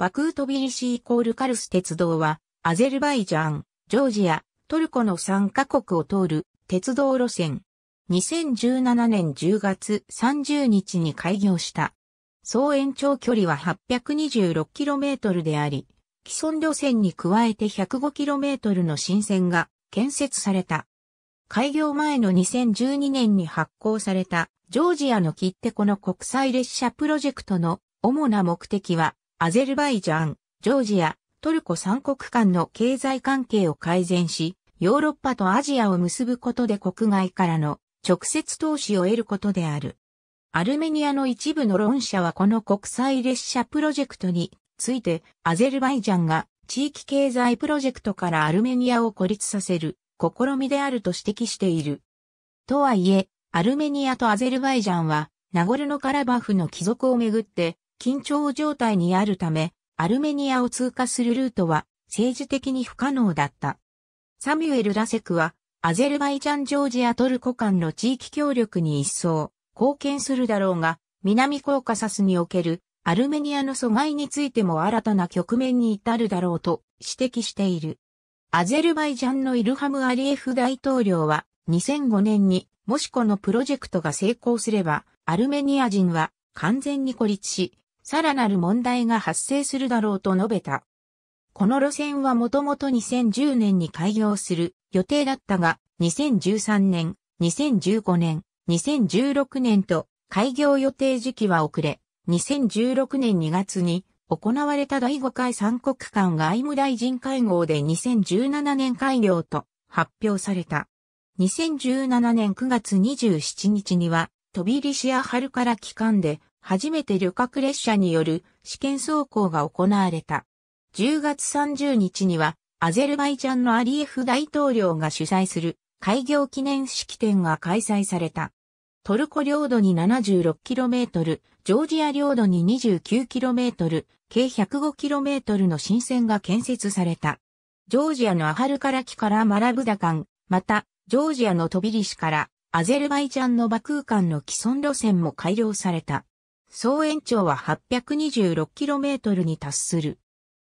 バクートビリシーコールカルス鉄道は、アゼルバイジャン、ジョージア、トルコの3カ国を通る鉄道路線。2017年10月30日に開業した。総延長距離は 826km であり、既存路線に加えて 105km の新線が建設された。開業前の2012年に発行されたジョージアの切手この国際列車プロジェクトの主な目的はアゼルバイジャン、ジョージア、トルコ三国間の経済関係を改善し、ヨーロッパとアジアを結ぶことで国外からの直接投資を得ることである。アルメニアの一部の論者はこの国際列車プロジェクトについて、アゼルバイジャンが地域経済プロジェクトからアルメニアを孤立させる試みであると指摘している。とはいえ、アルメニアとアゼルバイジャンは、ナゴルノカラバフの帰属をめぐって、緊張状態にあるため、アルメニアを通過するルートは政治的に不可能だった。サミュエル・ラセクは、アゼルバイジャン・ジョージア・トルコ間の地域協力に一層貢献するだろうが、南コーカサスにおけるアルメニアの阻害についても新たな局面に至るだろうと指摘している。アゼルバイジャンのイルハム・アリエフ大統領は2005年にもしこのプロジェクトが成功すればアルメニア人は完全に孤立しさらなる問題が発生するだろうと述べた。この路線はもともと2010年に開業する予定だったが、2013年、2015年、2016年と開業予定時期は遅れ、2016年2月に行われた第5回三国間外務大臣会合で2017年開業と発表された。2017年9月27日には、飛びリシア春から期間で初めて旅客列車による試験走行が行われた。10月30日には、アゼルバイジャンのアリエフ大統領が主催する開業記念式典が開催された。トルコ領土に 76km、ジョージア領土に 29km、計 105km の新線が建設された。ジョージアのアハルカラキからマラブダ間、また、ジョージアのトビリシからアゼルバイジャンのバクー間の既存路線も改良された。総延長は 826km に達する。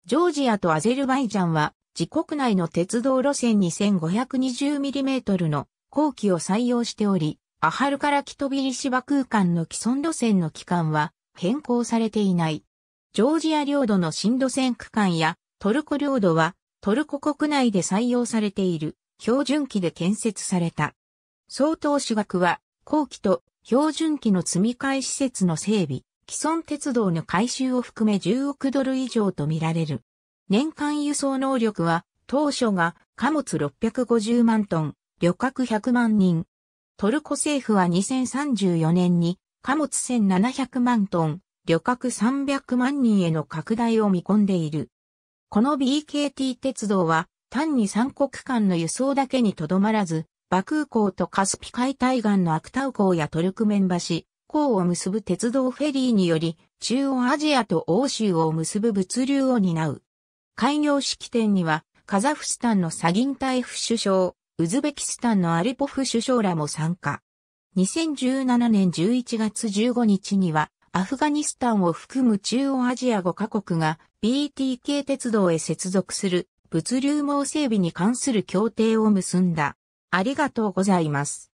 ジョージアとアゼルバイジャンは自国内の鉄道路線に 1520mm の後期を採用しており、アハルからキトビリシバ空間の既存路線の期間は変更されていない。ジョージア領土の新路線区間やトルコ領土はトルコ国内で採用されている標準機で建設された。相当主額は後期と標準機の積み替え施設の整備、既存鉄道の改修を含め10億ドル以上とみられる。年間輸送能力は、当初が貨物650万トン、旅客100万人。トルコ政府は2034年に貨物1700万トン、旅客300万人への拡大を見込んでいる。この BKT 鉄道は単に三国間の輸送だけにとどまらず、バクー港とカスピ海対岸のアクタウ港やトルクメン橋、港を結ぶ鉄道フェリーにより、中央アジアと欧州を結ぶ物流を担う。開業式典には、カザフスタンのサギンタエフ首相、ウズベキスタンのアリポフ首相らも参加。2017年11月15日には、アフガニスタンを含む中央アジア5カ国が BTK 鉄道へ接続する物流網整備に関する協定を結んだ。ありがとうございます。